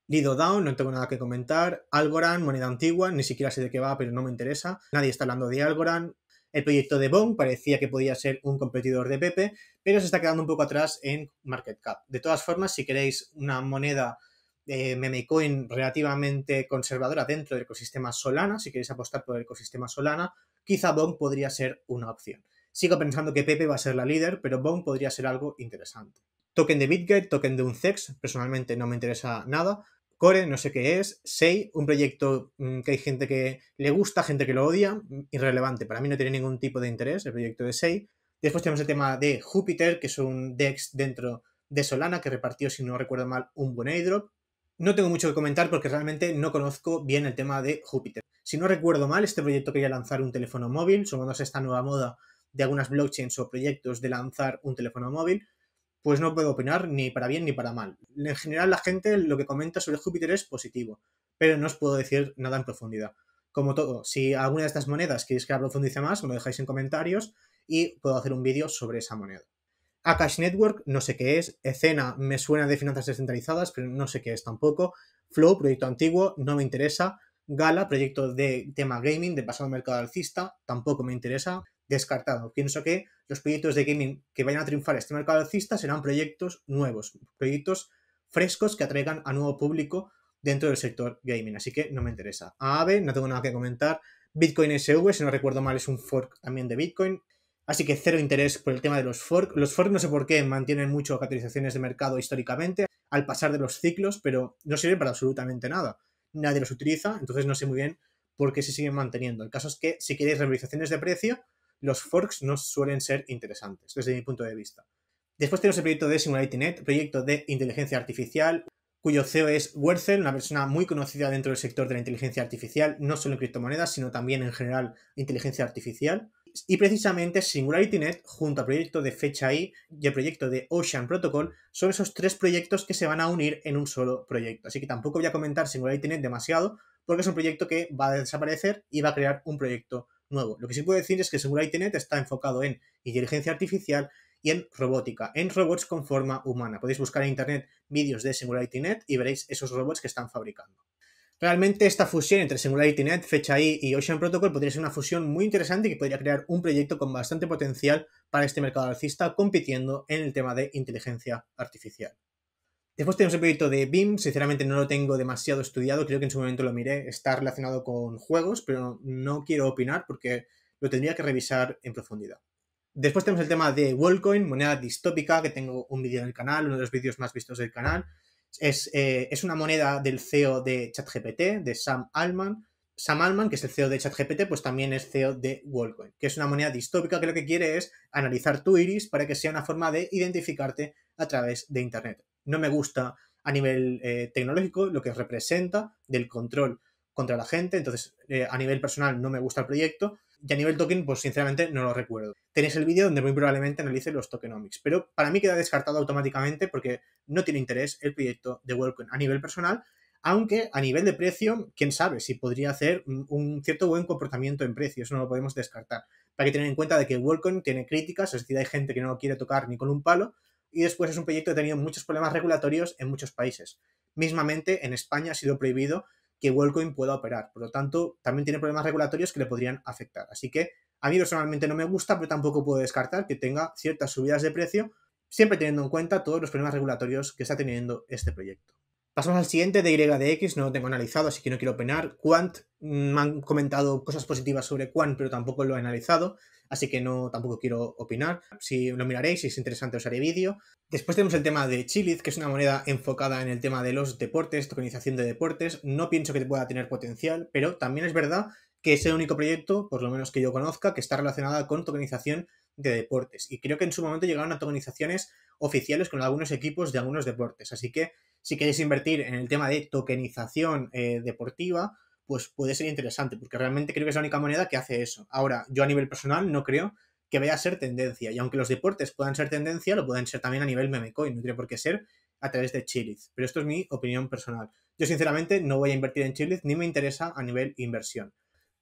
Lido Down, no tengo nada que comentar. Algorand, moneda antigua, ni siquiera sé de qué va, pero no me interesa. Nadie está hablando de Algorand. El proyecto de Bong parecía que podía ser un competidor de Pepe, pero se está quedando un poco atrás en market cap. De todas formas, si queréis una moneda de eh, memecoin relativamente conservadora dentro del ecosistema Solana, si queréis apostar por el ecosistema Solana, quizá Bong podría ser una opción. Sigo pensando que Pepe va a ser la líder, pero Bong podría ser algo interesante. Token de Bitgate, token de Uncex, personalmente no me interesa nada, Core, no sé qué es, Sei, un proyecto mm, que hay gente que le gusta, gente que lo odia, mm, irrelevante, para mí no tiene ningún tipo de interés el proyecto de Sei. Después tenemos el tema de Júpiter, que es un DEX dentro de Solana que repartió, si no recuerdo mal, un buen airdrop. No tengo mucho que comentar porque realmente no conozco bien el tema de Júpiter. Si no recuerdo mal, este proyecto quería lanzar un teléfono móvil, sumándose a esta nueva moda de algunas blockchains o proyectos de lanzar un teléfono móvil, pues no puedo opinar ni para bien ni para mal. En general la gente lo que comenta sobre Júpiter es positivo, pero no os puedo decir nada en profundidad. Como todo, si alguna de estas monedas queréis que la profundice más, me lo dejáis en comentarios y puedo hacer un vídeo sobre esa moneda. Akash Network, no sé qué es. Ecena me suena de finanzas descentralizadas, pero no sé qué es tampoco. Flow, proyecto antiguo, no me interesa. Gala, proyecto de tema gaming de pasado mercado alcista, tampoco me interesa. Descartado. Pienso que los proyectos de gaming que vayan a triunfar este mercado alcista serán proyectos nuevos, proyectos frescos que atraigan a nuevo público dentro del sector gaming, así que no me interesa. Aave, no tengo nada que comentar. Bitcoin SV, si no recuerdo mal, es un fork también de Bitcoin. Así que cero interés por el tema de los forks. Los forks no sé por qué mantienen mucho categorizaciones de mercado históricamente al pasar de los ciclos, pero no sirven para absolutamente nada. Nadie los utiliza, entonces no sé muy bien por qué se siguen manteniendo. El caso es que si queréis revalorizaciones de precio, los forks no suelen ser interesantes, desde mi punto de vista. Después tenemos el proyecto de SingularityNet, proyecto de inteligencia artificial, cuyo CEO es Werzel, una persona muy conocida dentro del sector de la inteligencia artificial, no solo en criptomonedas, sino también en general inteligencia artificial. Y precisamente SingularityNet, junto al proyecto de FechaI y el proyecto de Ocean Protocol, son esos tres proyectos que se van a unir en un solo proyecto. Así que tampoco voy a comentar SingularityNet demasiado, porque es un proyecto que va a desaparecer y va a crear un proyecto lo que sí puedo decir es que SingularityNet está enfocado en inteligencia artificial y en robótica, en robots con forma humana. Podéis buscar en internet vídeos de SingularityNet y veréis esos robots que están fabricando. Realmente esta fusión entre SingularityNet, FechaI y Ocean Protocol podría ser una fusión muy interesante que podría crear un proyecto con bastante potencial para este mercado alcista compitiendo en el tema de inteligencia artificial. Después tenemos el proyecto de BIM, sinceramente no lo tengo demasiado estudiado, creo que en su momento lo miré, está relacionado con juegos, pero no quiero opinar porque lo tendría que revisar en profundidad. Después tenemos el tema de Wallcoin, moneda distópica, que tengo un vídeo en el canal, uno de los vídeos más vistos del canal. Es, eh, una moneda del CEO de ChatGPT, de Sam Allman, Sam Allman que es el CEO de ChatGPT, pues también es CEO de Wallcoin, que es una moneda distópica que lo que quiere es analizar tu iris para que sea una forma de identificarte a través de Internet no me gusta a nivel eh, tecnológico, lo que representa del control contra la gente. Entonces, eh, a nivel personal no me gusta el proyecto. Y a nivel token, pues sinceramente no lo recuerdo. Tenéis el vídeo donde muy probablemente analice los tokenomics. Pero para mí queda descartado automáticamente porque no tiene interés el proyecto de WorldCoin a nivel personal. Aunque a nivel de precio, quién sabe si podría hacer un cierto buen comportamiento en precio. Eso no lo podemos descartar. Hay que tener en cuenta de que WorldCoin tiene críticas, es decir, hay gente que no lo quiere tocar ni con un palo y después es un proyecto que ha tenido muchos problemas regulatorios en muchos países. Mismamente, en España ha sido prohibido que WorldCoin pueda operar. Por lo tanto, también tiene problemas regulatorios que le podrían afectar. Así que a mí personalmente no me gusta, pero tampoco puedo descartar que tenga ciertas subidas de precio, siempre teniendo en cuenta todos los problemas regulatorios que está teniendo este proyecto. Pasamos al siguiente de YDX, no lo tengo analizado, así que no quiero opinar. Quant, mm, me han comentado cosas positivas sobre Quant, pero tampoco lo he analizado, así que no tampoco quiero opinar. Si lo miraréis, si es interesante, os haré vídeo. Después tenemos el tema de Chiliz, que es una moneda enfocada en el tema de los deportes, tokenización de deportes. No pienso que pueda tener potencial, pero también es verdad que es el único proyecto, por lo menos que yo conozca, que está relacionada con tokenización de deportes. Y creo que en su momento llegaron a tokenizaciones oficiales con algunos equipos de algunos deportes. Así que si queréis invertir en el tema de tokenización eh, deportiva, pues puede ser interesante, porque realmente creo que es la única moneda que hace eso. Ahora, yo a nivel personal no creo que vaya a ser tendencia, y aunque los deportes puedan ser tendencia, lo pueden ser también a nivel memecoin, no tiene por qué ser a través de Chiliz, pero esto es mi opinión personal. Yo sinceramente no voy a invertir en Chiliz, ni me interesa a nivel inversión.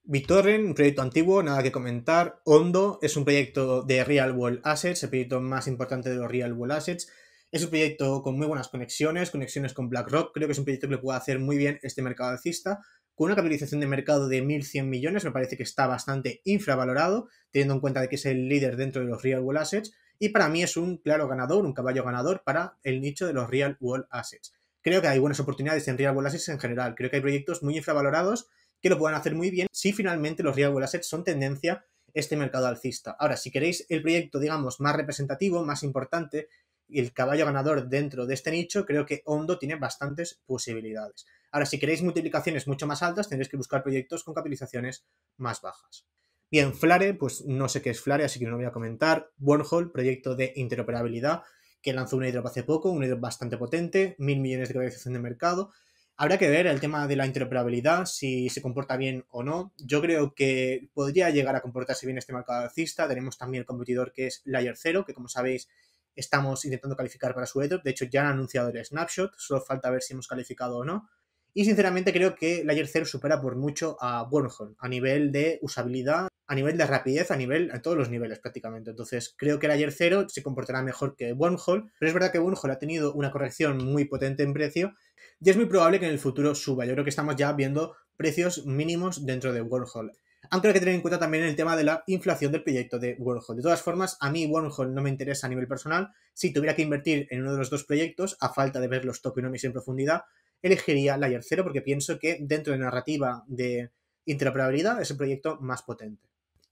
BitTorrent, un proyecto antiguo, nada que comentar. Hondo es un proyecto de Real World Assets, el proyecto más importante de los Real World Assets. Es un proyecto con muy buenas conexiones, conexiones con BlackRock. Creo que es un proyecto que le puede hacer muy bien este mercado alcista. Con una capitalización de mercado de 1.100 millones, me parece que está bastante infravalorado, teniendo en cuenta de que es el líder dentro de los real world assets. Y para mí es un claro ganador, un caballo ganador para el nicho de los real world assets. Creo que hay buenas oportunidades en real world assets en general. Creo que hay proyectos muy infravalorados que lo puedan hacer muy bien si finalmente los real world assets son tendencia este mercado alcista. Ahora, si queréis el proyecto, digamos, más representativo, más importante, y el caballo ganador dentro de este nicho, creo que Hondo tiene bastantes posibilidades. Ahora, si queréis multiplicaciones mucho más altas, tendréis que buscar proyectos con capitalizaciones más bajas. Bien, Flare, pues no sé qué es Flare, así que no lo voy a comentar. Wormhole, proyecto de interoperabilidad que lanzó un airdrop hace poco, un airdrop bastante potente, mil millones de capitalización de mercado. Habrá que ver el tema de la interoperabilidad, si se comporta bien o no. Yo creo que podría llegar a comportarse bien este mercado alcista. Tenemos también el competidor que es Layer 0, que como sabéis Estamos intentando calificar para su e De hecho, ya han anunciado el snapshot. Solo falta ver si hemos calificado o no. Y sinceramente creo que Layer 0 supera por mucho a Wormhole a nivel de usabilidad, a nivel de rapidez, a nivel a todos los niveles prácticamente. Entonces creo que Layer 0 se comportará mejor que Wormhole, pero es verdad que Wormhole ha tenido una corrección muy potente en precio y es muy probable que en el futuro suba. Yo creo que estamos ya viendo precios mínimos dentro de Wormhole. Aunque hay que tener en cuenta también el tema de la inflación del proyecto de Wormhole. De todas formas, a mí Wormhole no me interesa a nivel personal. Si tuviera que invertir en uno de los dos proyectos, a falta de ver los tokenomics en profundidad, elegiría Layer 0 porque pienso que dentro de narrativa de interoperabilidad es el proyecto más potente.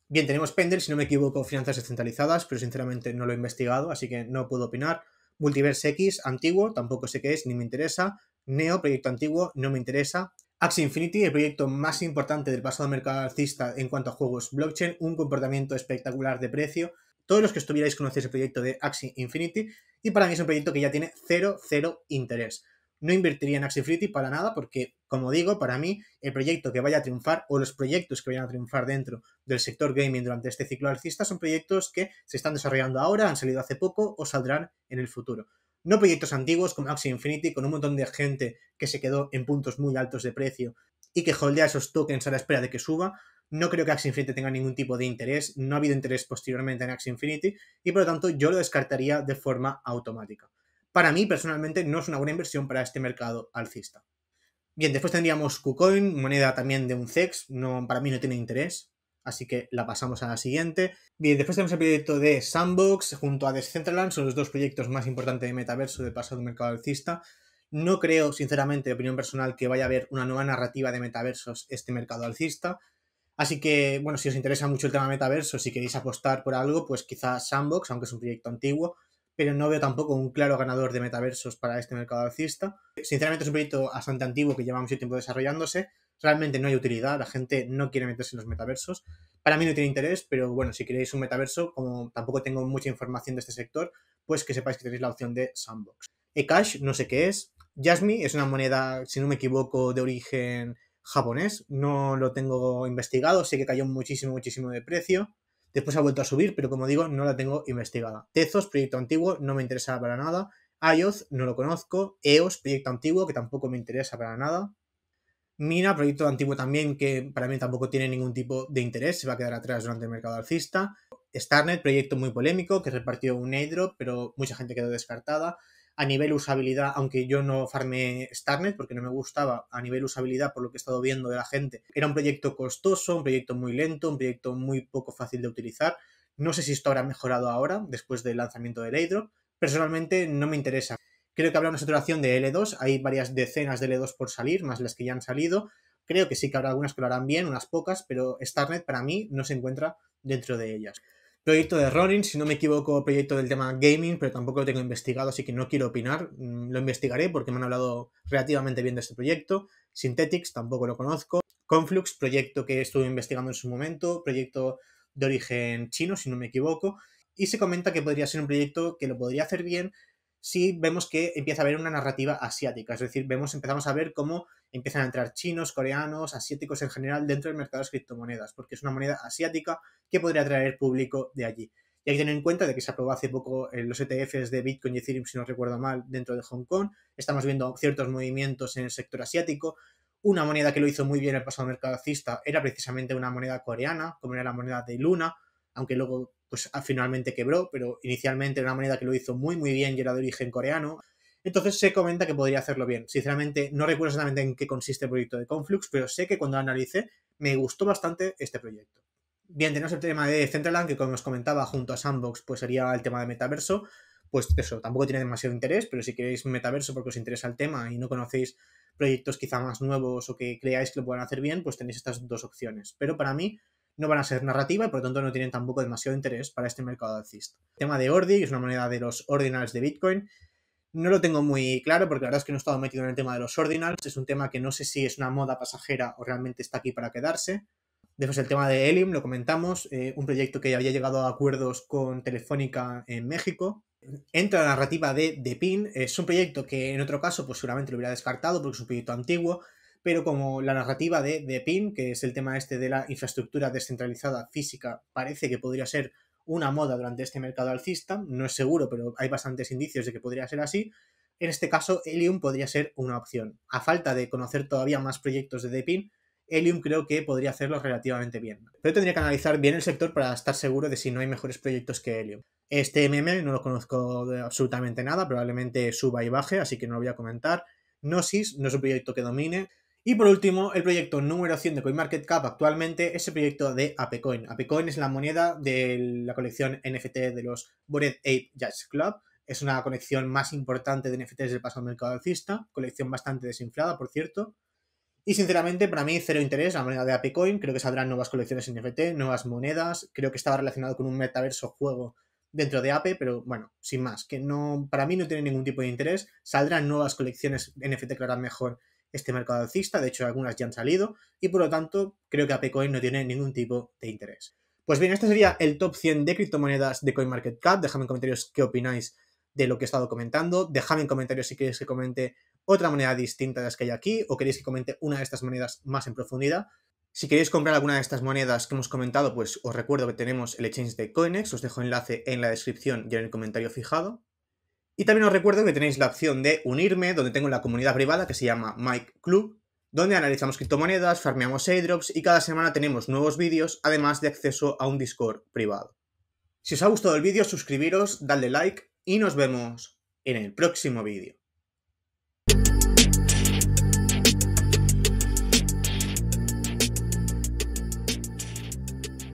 Bien, tenemos Pender, si no me equivoco, finanzas descentralizadas, pero sinceramente no lo he investigado, así que no puedo opinar. Multiverse X, antiguo, tampoco sé qué es, ni me interesa. Neo, proyecto antiguo, no me interesa. Axie Infinity, el proyecto más importante del pasado mercado alcista en cuanto a juegos blockchain, un comportamiento espectacular de precio. Todos los que estuvierais conocéis el proyecto de Axie Infinity y para mí es un proyecto que ya tiene cero, cero interés. No invertiría en Axie Infinity para nada porque, como digo, para mí el proyecto que vaya a triunfar o los proyectos que vayan a triunfar dentro del sector gaming durante este ciclo alcista son proyectos que se están desarrollando ahora, han salido hace poco o saldrán en el futuro no proyectos antiguos como Axie Infinity, con un montón de gente que se quedó en puntos muy altos de precio y que holdea esos tokens a la espera de que suba. No creo que Axie Infinity tenga ningún tipo de interés, no ha habido interés posteriormente en Axie Infinity y por lo tanto yo lo descartaría de forma automática. Para mí personalmente no es una buena inversión para este mercado alcista. Bien, después tendríamos KuCoin, moneda también de un CEX, no, para mí no tiene interés. Así que la pasamos a la siguiente. Bien, después tenemos el proyecto de Sandbox junto a Decentraland. Son los dos proyectos más importantes de metaverso del pasado mercado alcista. No creo, sinceramente, de opinión personal, que vaya a haber una nueva narrativa de metaversos este mercado alcista. Así que, bueno, si os interesa mucho el tema metaverso, si queréis apostar por algo, pues quizás Sandbox, aunque es un proyecto antiguo, pero no veo tampoco un claro ganador de metaversos para este mercado alcista. Sinceramente es un proyecto bastante antiguo que lleva mucho tiempo desarrollándose, realmente no hay utilidad, la gente no quiere meterse en los metaversos. Para mí no tiene interés, pero bueno, si queréis un metaverso, como tampoco tengo mucha información de este sector, pues que sepáis que tenéis la opción de Sandbox. eCash, no sé qué es. Jasmine es una moneda, si no me equivoco, de origen japonés. No lo tengo investigado, sé que cayó muchísimo, muchísimo de precio. Después ha vuelto a subir, pero como digo, no la tengo investigada. Tezos, proyecto antiguo, no me interesa para nada. IOS, no lo conozco. EOS, proyecto antiguo, que tampoco me interesa para nada. Mina, proyecto antiguo también que para mí tampoco tiene ningún tipo de interés, se va a quedar atrás durante el mercado alcista. Starnet, proyecto muy polémico que repartió un airdrop, pero mucha gente quedó descartada. A nivel usabilidad, aunque yo no farmé Starnet porque no me gustaba, a nivel usabilidad, por lo que he estado viendo de la gente, era un proyecto costoso, un proyecto muy lento, un proyecto muy poco fácil de utilizar. No sé si esto habrá mejorado ahora, después del lanzamiento del airdrop. Personalmente no me interesa. Creo que habrá una saturación de L2, hay varias decenas de L2 por salir, más las que ya han salido. Creo que sí que habrá algunas que lo harán bien, unas pocas, pero Starnet para mí no se encuentra dentro de ellas. Proyecto de Ronin, si no me equivoco, proyecto del tema gaming, pero tampoco lo tengo investigado, así que no quiero opinar. Mm, lo investigaré porque me han hablado relativamente bien de este proyecto. Synthetics, tampoco lo conozco. Conflux, proyecto que estuve investigando en su momento, proyecto de origen chino, si no me equivoco. Y se comenta que podría ser un proyecto que lo podría hacer bien, sí vemos que empieza a haber una narrativa asiática, es decir, vemos, empezamos a ver cómo empiezan a entrar chinos, coreanos, asiáticos en general dentro del mercado de las criptomonedas, porque es una moneda asiática que podría atraer público de allí. Y hay que tener en cuenta de que se aprobó hace poco los ETFs de Bitcoin y Ethereum, si no recuerdo mal, dentro de Hong Kong. Estamos viendo ciertos movimientos en el sector asiático. Una moneda que lo hizo muy bien el pasado mercado alcista era precisamente una moneda coreana, como era la moneda de Luna, aunque luego pues ah, finalmente quebró, pero inicialmente de una manera que lo hizo muy muy bien y era de origen coreano. Entonces se comenta que podría hacerlo bien. Sinceramente, no recuerdo exactamente en qué consiste el proyecto de Conflux, pero sé que cuando lo analicé me gustó bastante este proyecto. Bien, tenemos el tema de Centraland, que como os comentaba, junto a Sandbox, pues sería el tema de metaverso. Pues eso, tampoco tiene demasiado interés, pero si queréis metaverso porque os interesa el tema y no conocéis proyectos quizá más nuevos o que creáis que lo puedan hacer bien, pues tenéis estas dos opciones. Pero para mí, no van a ser narrativa y por lo tanto no tienen tampoco demasiado interés para este mercado alcista. tema de Ordi, que es una moneda de los ordinals de Bitcoin, no lo tengo muy claro porque la verdad es que no he estado metido en el tema de los ordinals, es un tema que no sé si es una moda pasajera o realmente está aquí para quedarse. Después el tema de Elim, lo comentamos, eh, un proyecto que había llegado a acuerdos con Telefónica en México. Entra la narrativa de The Pin, es un proyecto que en otro caso pues seguramente lo hubiera descartado porque es un proyecto antiguo, pero como la narrativa de, DePin, que es el tema este de la infraestructura descentralizada física, parece que podría ser una moda durante este mercado alcista, no es seguro, pero hay bastantes indicios de que podría ser así, en este caso Helium podría ser una opción. A falta de conocer todavía más proyectos de Depin, Helium creo que podría hacerlo relativamente bien. Pero tendría que analizar bien el sector para estar seguro de si no hay mejores proyectos que Helium. Este MM no lo conozco absolutamente nada, probablemente suba y baje, así que no lo voy a comentar. Gnosis no es un proyecto que domine. Y por último, el proyecto número 100 de CoinMarketCap actualmente es el proyecto de ApeCoin. ApeCoin es la moneda de la colección NFT de los Bored Ape Jazz Club. Es una colección más importante de NFTs del pasado mercado alcista, colección bastante desinflada, por cierto. Y sinceramente, para mí, cero interés la moneda de ApeCoin. Creo que saldrán nuevas colecciones NFT, nuevas monedas. Creo que estaba relacionado con un metaverso juego dentro de Ape, pero bueno, sin más, que no, para mí no tiene ningún tipo de interés. Saldrán nuevas colecciones NFT que harán mejor este mercado alcista, de hecho algunas ya han salido, y por lo tanto creo que ApeCoin no tiene ningún tipo de interés. Pues bien, este sería el top 100 de criptomonedas de CoinMarketCap, dejadme en comentarios qué opináis de lo que he estado comentando, dejadme en comentarios si queréis que comente otra moneda distinta de las que hay aquí, o queréis que comente una de estas monedas más en profundidad, si queréis comprar alguna de estas monedas que hemos comentado, pues os recuerdo que tenemos el exchange de Coinex, os dejo enlace en la descripción y en el comentario fijado. Y también os recuerdo que tenéis la opción de unirme, donde tengo la comunidad privada que se llama Mike Club, donde analizamos criptomonedas, farmeamos airdrops y cada semana tenemos nuevos vídeos, además de acceso a un Discord privado. Si os ha gustado el vídeo, suscribiros, dadle like y nos vemos en el próximo vídeo.